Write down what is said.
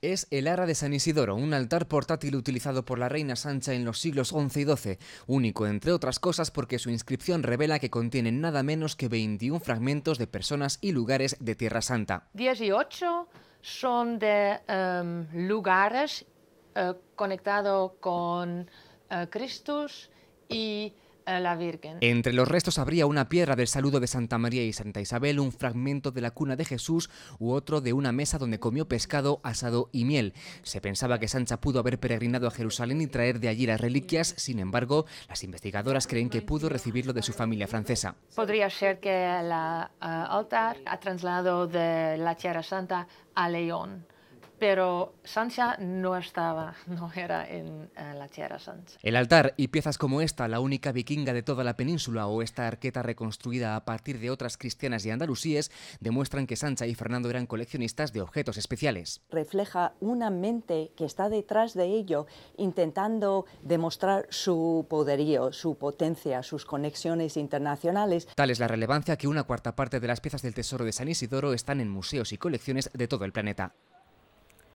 Es el Ara de San Isidoro, un altar portátil utilizado por la reina Sancha en los siglos XI y XII, único entre otras cosas porque su inscripción revela que contiene nada menos que 21 fragmentos de personas y lugares de Tierra Santa. 18 son de em, lugares eh, conectados con eh, Cristo y entre los restos habría una piedra del saludo de Santa María y Santa Isabel, un fragmento de la cuna de Jesús u otro de una mesa donde comió pescado, asado y miel. Se pensaba que Sancha pudo haber peregrinado a Jerusalén y traer de allí las reliquias, sin embargo, las investigadoras creen que pudo recibirlo de su familia francesa. Podría ser que el eh, altar ha trasladado de la Tierra Santa a León pero Sancha no estaba, no era en, la Tierra Sancha. El altar y piezas como esta, la única vikinga de toda la península, o esta arqueta reconstruida a partir de otras cristianas y andalusíes, demuestran que Sancha y Fernando eran coleccionistas de objetos especiales. Refleja una mente que está detrás de ello, intentando demostrar su poderío, su potencia, sus conexiones internacionales. Tal es la relevancia que una cuarta parte de las piezas del tesoro de San Isidoro están en museos y colecciones de todo el planeta.